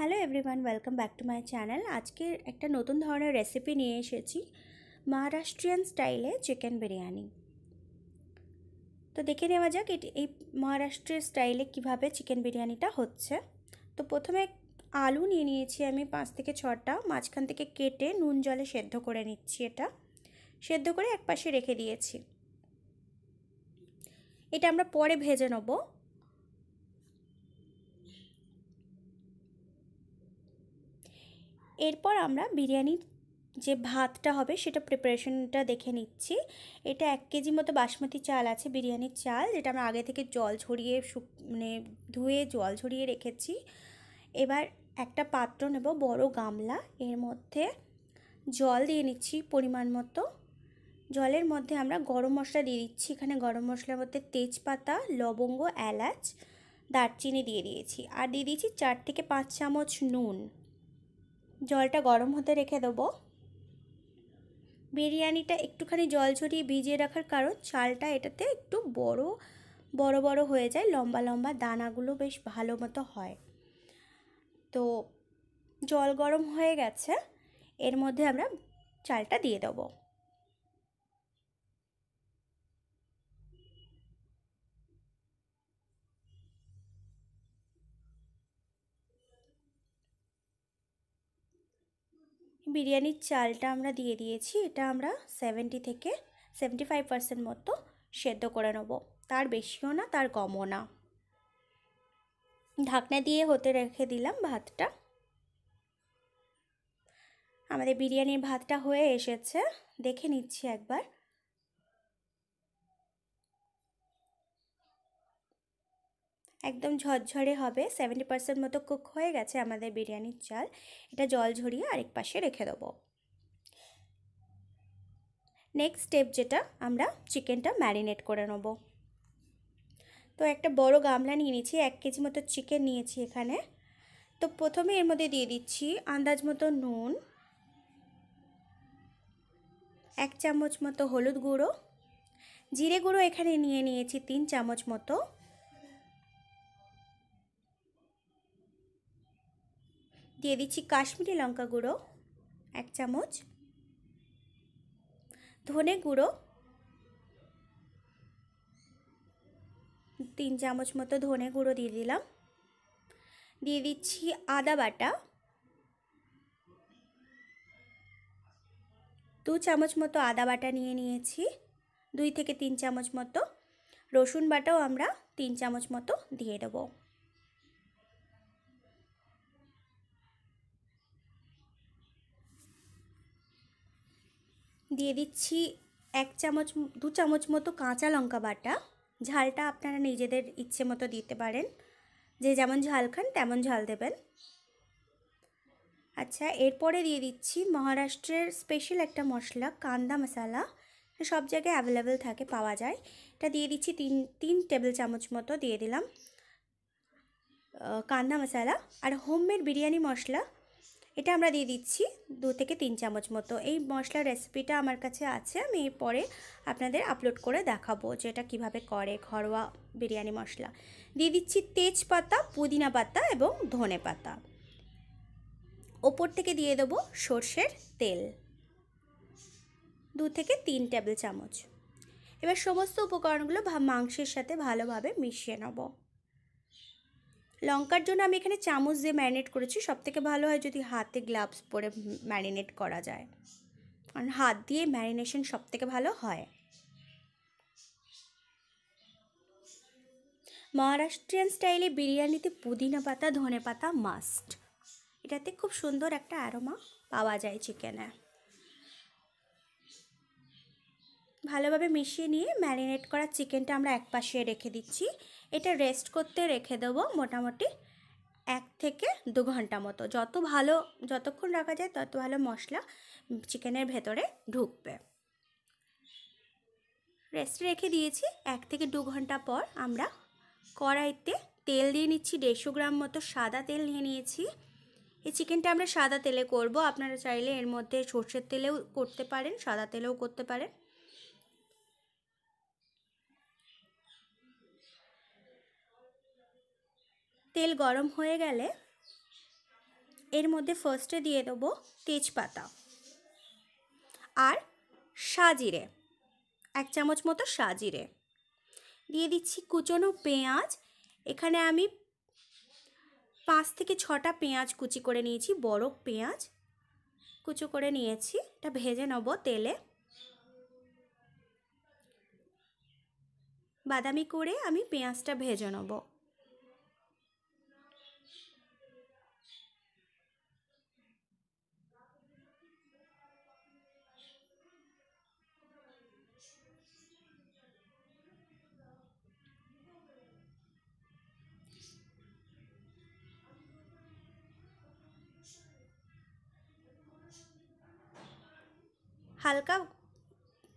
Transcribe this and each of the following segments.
hello everyone welcome back to my channel আজকে একটা নতুন ধরনের রেসিপি নিয়ে এসেছি মহারাষ্ট্রিয়ান স্টাইলে চিকেন বিরিয়ানি তো দেখে নেওয়া যাক এটি এই মহারাষ্ট্রের স্টাইলে কিভাবে চিকেন বিরিয়ানিটা হচ্ছে তো প্রথমে আলু নিয়ে নিয়েছি আমি পাঁচ থেকে ছটা মাঝখান থেকে কেটে নুন জলে সেদ্ধ করে নিচ্ছি এটা সেদ্ধ করে একপাশে রেখে দিয়েছি এটা আমরা পরে ভেজে নেবো এরপর আমরা বিরিয়ানির যে ভাতটা হবে সেটা প্রিপারেশনটা দেখে নিচ্ছি এটা এক কেজি মতো বাসমতি চাল আছে বিরিয়ানির চাল যেটা আমরা আগে থেকে জল শুক মানে ধুয়ে জল ছড়িয়ে রেখেছি এবার একটা পাত্র নেব বড় গামলা এর মধ্যে জল দিয়ে নিচ্ছি পরিমাণ মতো জলের মধ্যে আমরা গরম মশলা দিয়ে দিচ্ছি এখানে গরম মশলার মধ্যে তেজপাতা লবঙ্গ এলাচ দারচিনি দিয়ে দিয়েছি আর দিয়ে দিয়েছি চার থেকে পাঁচ চামচ নুন জলটা গরম হতে রেখে দেবো বিরিয়ানিটা একটুখানি জল ছড়িয়ে ভিজিয়ে রাখার কারণ চালটা এটাতে একটু বড় বড় বড় হয়ে যায় লম্বা লম্বা দানাগুলো বেশ ভালো মতো হয় তো জল গরম হয়ে গেছে এর মধ্যে আমরা চালটা দিয়ে দেবো বিরিয়ানির চালটা আমরা দিয়ে দিয়েছি এটা আমরা সেভেন্টি থেকে সেভেন্টি ফাইভ পার্সেন্ট মতো সেদ্ধ করে নেব তার বেশিও না তার কমও না ঢাকনা দিয়ে হতে রেখে দিলাম ভাতটা আমাদের বিরিয়ানির ভাতটা হয়ে এসেছে দেখে নিচ্ছি একবার একদম ঝরঝরে হবে সেভেন্টি পার্সেন্ট মতো কুক হয়ে গেছে আমাদের বিরিয়ানির চাল এটা জল ঝরিয়ে আরেক পাশে রেখে দেবো নেক্সট স্টেপ যেটা আমরা চিকেনটা ম্যারিনেট করে নেব তো একটা বড় গামলা নিয়ে নিয়েছি এক কেজি মতো চিকেন নিয়েছি এখানে তো প্রথমে এর মধ্যে দিয়ে দিচ্ছি আন্দাজ মতো নুন এক চামচ মতো হলুদ গুঁড়ো জিরে গুঁড়ো এখানে নিয়ে নিয়েছি তিন চামচ মতো দিয়ে দিচ্ছি কাশ্মীরি লঙ্কা গুঁড়ো এক চামচ ধনে গুঁড়ো তিন চামচ মতো ধনে গুঁড়ো দিয়ে দিলাম দিয়ে দিচ্ছি আদা বাটা দু চামচ মতো আদা বাটা নিয়ে নিয়েছি দুই থেকে তিন চামচ মতো রসুন বাটাও আমরা তিন চামচ মতো দিয়ে দেবো দিয়ে দিচ্ছি এক চামচ দু চামচ মতো কাঁচা লঙ্কা বাটা ঝালটা আপনারা নিজেদের ইচ্ছে মতো দিতে পারেন যে যেমন ঝাল খান তেমন ঝাল দেবেন আচ্ছা এরপরে দিয়ে দিচ্ছি মহারাষ্ট্রের স্পেশাল একটা মশলা কান্দা মশালা সব জায়গায় অ্যাভেলেবেল থাকে পাওয়া যায় এটা দিয়ে দিচ্ছি তিন তিন টেবিল চামচ মতো দিয়ে দিলাম কান্দা মশলা আর হোমমেড বিরিয়ানি মশলা এটা আমরা দিয়ে দিচ্ছি দু থেকে তিন চামচ মতো এই মশলার রেসিপিটা আমার কাছে আছে আমি পরে আপনাদের আপলোড করে দেখাবো যে এটা কীভাবে করে ঘরোয়া বিরিয়ানি মশলা দিয়ে দিচ্ছি তেজপাতা পুদিনা পাতা এবং ধনে পাতা ওপর থেকে দিয়ে দেবো সর্ষের তেল দু থেকে তিন টেবিল চামচ এবার সমস্ত উপকরণগুলো মাংসের সাথে ভালোভাবে মিশিয়ে নেবো লঙ্কার জন্য আমি এখানে চামচ দিয়ে ম্যারিনেট করেছি সবথেকে ভালো হয় যদি হাতে গ্লাভস পরে ম্যারিনেট করা যায় কারণ হাত দিয়ে ম্যারিনেশন সবথেকে ভালো হয় মহারাষ্ট্রিয়ান স্টাইলে বিরিয়ানিতে পুদিনা পাতা ধনে পাতা মাস্ট এটাতে খুব সুন্দর একটা অ্যারোমা পাওয়া যায় চিকেনে ভালোভাবে মিশিয়ে নিয়ে ম্যারিনেট করা চিকেনটা আমরা এক পাশে রেখে দিচ্ছি এটা রেস্ট করতে রেখে দেবো মোটামুটি এক থেকে দু ঘন্টা মতো যত ভালো যতক্ষণ রাখা যায় তত ভালো মশলা চিকেনের ভেতরে ঢুকবে রেস্ট রেখে দিয়েছি এক থেকে দু ঘন্টা পর আমরা কড়াইতে তেল দিয়ে নিচ্ছি দেড়শো গ্রাম মতো সাদা তেল নিয়ে নিয়েছি এই চিকেনটা আমরা সাদা তেলে করব আপনারা চাইলে এর মধ্যে সর্ষের তেলেও করতে পারেন সাদা তেলেও করতে পারেন তেল গরম হয়ে গেলে এর মধ্যে ফার্স্টে দিয়ে দেবো তেজপাতা আর সাজিরে এক চামচ মতো সাজিরে দিয়ে দিচ্ছি কুচনো পেঁয়াজ এখানে আমি পাঁচ থেকে ছটা পেঁয়াজ কুচি করে নিয়েছি বড় পেঁয়াজ কুচো করে নিয়েছি এটা ভেজে নেব তেলে বাদামি করে আমি পেঁয়াজটা ভেজে নেবো হালকা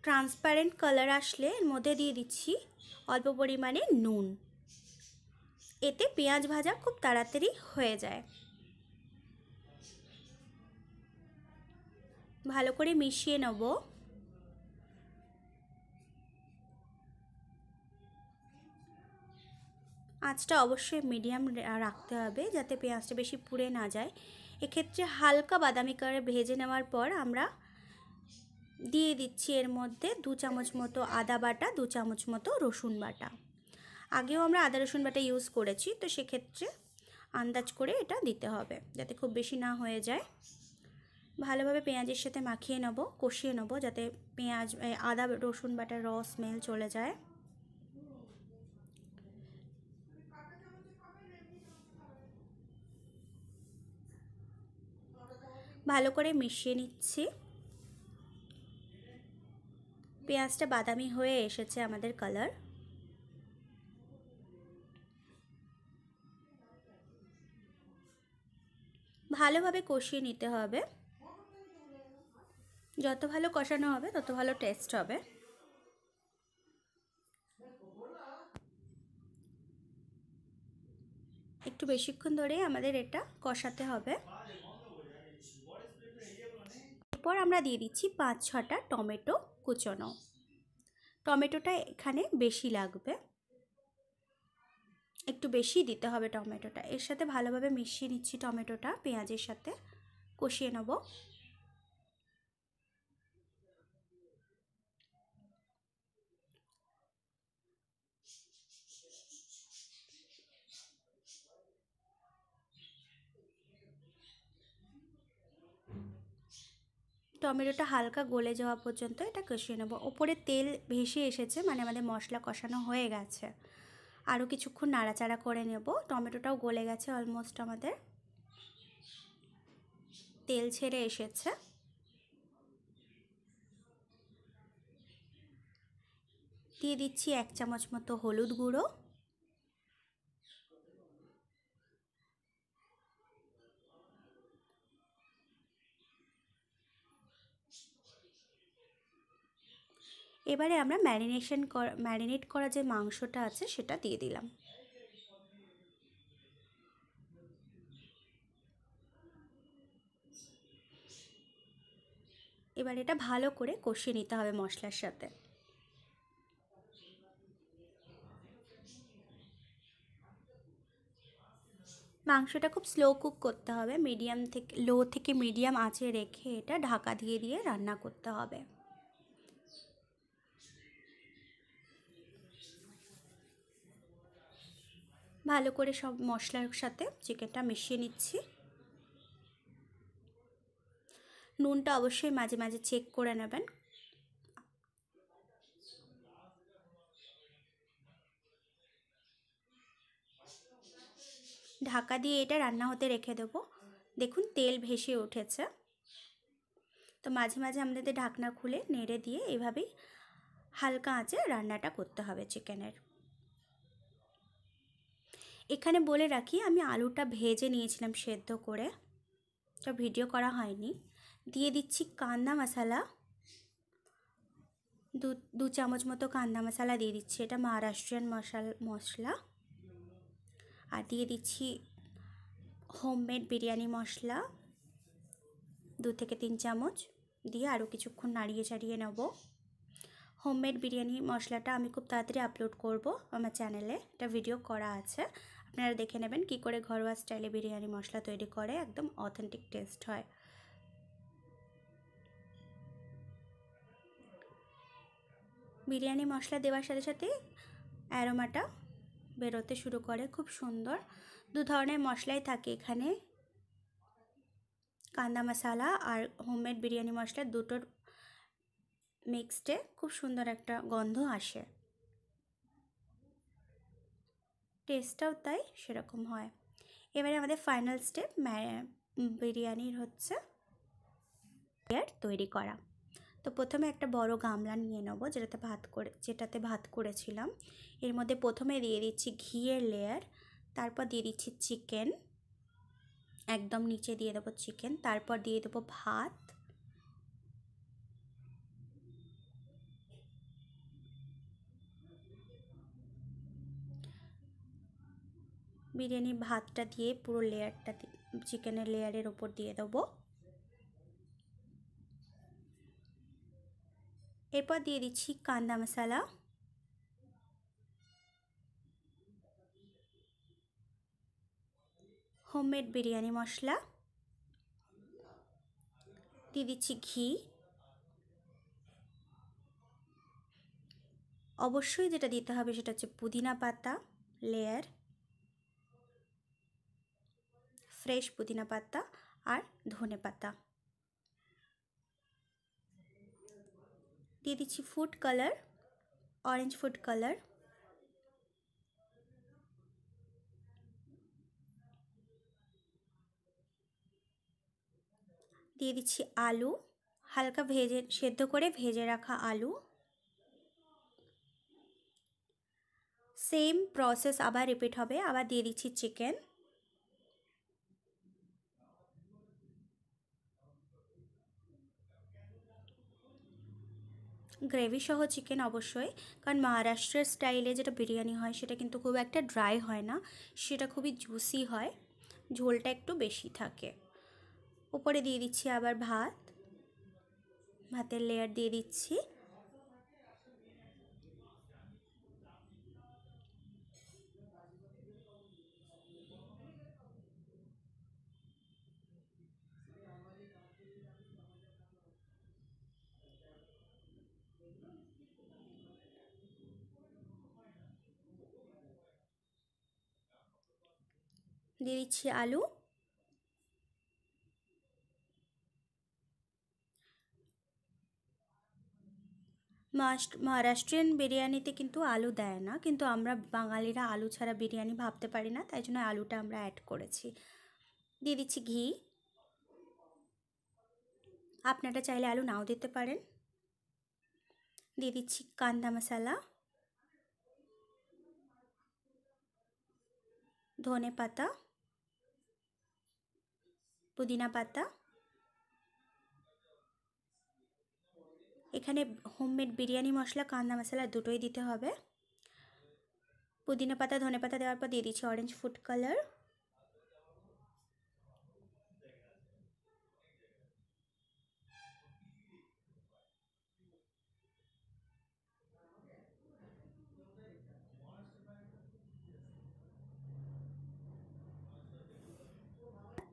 ট্রান্সপারেন্ট কালার আসলে এর মধ্যে দিয়ে দিচ্ছি অল্প পরিমাণে নুন এতে পেঁয়াজ ভাজা খুব তাড়াতাড়ি হয়ে যায় ভালো করে মিশিয়ে নেব আঁচটা অবশ্যই মিডিয়াম রাখতে হবে যাতে পেঁয়াজটা বেশি পুড়ে না যায় এক্ষেত্রে হালকা বাদামি করে ভেজে নেওয়ার পর আমরা দিয়ে দিচ্ছি এর মধ্যে দু চামচ মতো আদা বাটা দু চামচ মতো রসুন বাটা আগেও আমরা আদা রসুন বাটা ইউজ করেছি তো সেক্ষেত্রে আন্দাজ করে এটা দিতে হবে যাতে খুব বেশি না হয়ে যায় ভালোভাবে পেঁয়াজের সাথে মাখিয়ে নেব কষিয়ে নেব যাতে পেঁয়াজ আদা রসুন বাটার রস স্মেল চলে যায় ভালো করে মিশিয়ে নিচ্ছি পেঁয়াজটা বাদামি হয়ে এসেছে আমাদের কালার ভালোভাবে কষিয়ে নিতে হবে যত ভালো কষানো হবে তত ভালো টেস্ট হবে একটু বেশিক্ষণ ধরে আমাদের এটা কষাতে হবে এরপর আমরা দিয়ে দিচ্ছি পাঁচ ছটা টমেটো কুচোনো টমেটোটা এখানে বেশি লাগবে একটু বেশি দিতে হবে টমেটোটা এর সাথে ভালোভাবে মিশিয়ে নিচ্ছি টমেটোটা পেঁয়াজের সাথে কষিয়ে নেবো টমেটোটা হালকা গলে যাওয়া পর্যন্ত এটা কষিয়ে নেবো ওপরে তেল ভেসে এসেছে মানে আমাদের মশলা কষানো হয়ে গেছে আরও কিছুক্ষণ নাড়াচাড়া করে নেব টমেটোটাও গলে গেছে অলমোস্ট আমাদের তেল ছেড়ে এসেছে দিয়ে দিচ্ছি এক চামচ মতো হলুদ গুঁড়ো এবারে আমরা ম্যারিনেশন করা ম্যারিনেট করা যে মাংসটা আছে সেটা দিয়ে দিলাম এবার এটা ভালো করে কষিয়ে নিতে হবে মশলার সাথে মাংসটা খুব স্লো কুক করতে হবে মিডিয়াম থেকে লো থেকে মিডিয়াম আঁচে রেখে এটা ঢাকা দিয়ে দিয়ে রান্না করতে হবে ভালো করে সব মশলার সাথে চিকেনটা মিশিয়ে নিচ্ছি নুনটা অবশ্যই মাঝে মাঝে চেক করে নেবেন ঢাকা দিয়ে এটা রান্না হতে রেখে দেব দেখুন তেল ভেসে উঠেছে তো মাঝে মাঝে আমাদের ঢাকনা খুলে নেড়ে দিয়ে এভাবেই হালকা আঁচে রান্নাটা করতে হবে চিকেনের এখানে বলে রাখি আমি আলুটা ভেজে নিয়েছিলাম সেদ্ধ করে তো ভিডিও করা হয়নি দিয়ে দিচ্ছি কান্দা মশালা দু দু চামচ মতো কান্দা মশলা দিয়ে দিচ্ছি এটা মহারাষ্ট্রিয়ান মশাল মশলা আর দিয়ে দিচ্ছি হোমমেড বিরিয়ানি মশলা দু থেকে তিন চামচ দিয়ে আরও কিছুক্ষণ নাড়িয়ে চাড়িয়ে নেব হোমমেড বিরিয়ানি মশলাটা আমি খুব তাড়াতাড়ি আপলোড করব আমার চ্যানেলে এটা ভিডিও করা আছে আপনারা দেখে নেবেন কি করে ঘরোয়া স্টাইলে বিরিয়ানি মশলা তৈরি করে একদম অথেন্টিক টেস্ট হয় বিরিয়ানি মশলা দেওয়ার সাথে সাথে অ্যারোমাটা বেরোতে শুরু করে খুব সুন্দর দু ধরনের মশলাই থাকে এখানে কান্দা মশালা আর হোমমেড বিরিয়ানি মশলা দুটোর মিক্সডে খুব সুন্দর একটা গন্ধ আসে টেস্টটাও তাই সেরকম হয় এবারে আমাদের ফাইনাল স্টেপ বিরিয়ানির হচ্ছে লেয়ার তৈরি করা তো প্রথমে একটা বড় গামলা নিয়ে নেবো যেটাতে ভাত করে যেটাতে ভাত করেছিলাম এর মধ্যে প্রথমে দিয়ে দিচ্ছি ঘিয়ের লেয়ার তারপর দিয়ে দিচ্ছি চিকেন একদম নিচে দিয়ে দেবো চিকেন তারপর দিয়ে দেবো ভাত বিরিয়ানি ভাতটা দিয়ে পুরো লেয়ারটা চিকেনের লেয়ারের ওপর দিয়ে দেবো এরপর দিয়ে দিচ্ছি কান্দা মশলা হোমমেড বিরিয়ানি মশলা দিয়ে দিচ্ছি ঘি অবশ্যই যেটা দিতে হবে সেটা হচ্ছে পুদিনা পাতা লেয়ার ফ্রেশ পুদিনা পাতা আর ধনে পাতা দিয়ে দিচ্ছি food colour orange food colour দিয়ে দিচ্ছি আলু হালকা ভেজে সেদ্ধ করে ভেজে রাখা আলু সেম প্রসেস আবার রিপিট হবে আবার দিয়ে দিচ্ছি চিকেন গ্রেভি সহ চিকেন অবশ্যই কারণ মহারাষ্ট্রের স্টাইলে যেটা বিরিয়ানি হয় সেটা কিন্তু খুব একটা ড্রাই হয় না সেটা খুবই জুসি হয় ঝোলটা একটু বেশি থাকে উপরে দিয়ে দিচ্ছি আবার ভাত ভাতের লেয়ার দিয়ে দিচ্ছি দিয়ে দিচ্ছি আলু মহারাষ্ট্রিয়ান বিরিয়ানিতে কিন্তু আলু দেয় না কিন্তু আমরা বাঙালিরা আলু ছাড়া বিরিয়ানি ভাবতে পারি না তাই জন্য আলুটা আমরা অ্যাড করেছি দিয়ে দিচ্ছি ঘি আপনারা চাইলে আলু নাও দিতে পারেন দিয়ে দিচ্ছি কান্দা মশালা ধনে পাতা পুদিনা পাতা এখানে হোমমেড বিরিয়ানি মশলা কান্দা মশলা দুটোই দিতে হবে পুদিনা পাতা ধনে পাতা দেওয়ার পর দিয়ে দিচ্ছি অরেঞ্জ ফুড কালার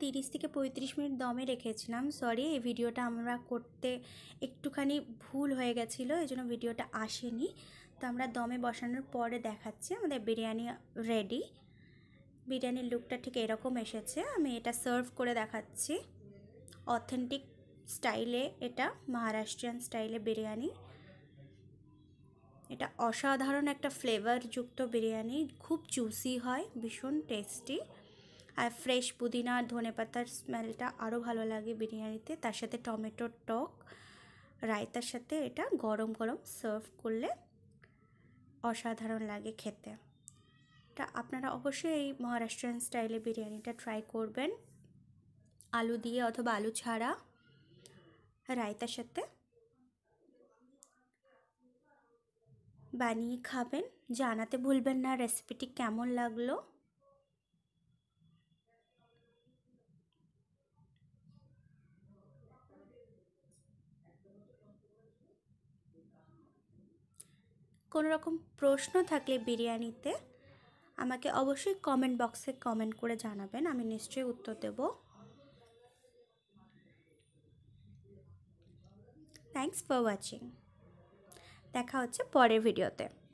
তিরিশ থেকে পঁয়ত্রিশ মিনিট দমে রেখেছিলাম সরি এই ভিডিওটা আমরা করতে একটুখানি ভুল হয়ে গেছিলো এই জন্য ভিডিওটা আসেনি তো আমরা দমে বসানোর পরে দেখাচ্ছি আমাদের বিরিয়ানি রেডি বিরিয়ানির লুকটা ঠিক এরকম এসেছে আমি এটা সার্ভ করে দেখাচ্ছি অথেন্টিক স্টাইলে এটা মহারাষ্ট্রিয়ান স্টাইলে বিরিয়ানি এটা অসাধারণ একটা ফ্লেভারযুক্ত বিরিয়ানি খুব জুসি হয় ভীষণ টেস্টি আর ফ্রেশ পুদিনা আর ধনে পাতার স্মেলটা আরও ভালো লাগে বিরিয়ানিতে তার সাথে টমেটোর টক রায়তার সাথে এটা গরম গরম সার্ভ করলে অসাধারণ লাগে খেতে তা আপনারা অবশ্যই এই মহারাষ্ট্রিয়ান স্টাইলে বিরিয়ানিটা ট্রাই করবেন আলু দিয়ে অথবা আলু ছাড়া রায়তার সাথে বানিয়ে খাবেন জানাতে ভুলবেন না রেসিপিটি কেমন লাগলো কোনো রকম প্রশ্ন থাকলে বিরিয়ানিতে আমাকে অবশ্যই কমেন্ট বক্সে কমেন্ট করে জানাবেন আমি নিশ্চয়ই উত্তর দেব থ্যাংকস ফর ওয়াচিং দেখা হচ্ছে পরের ভিডিওতে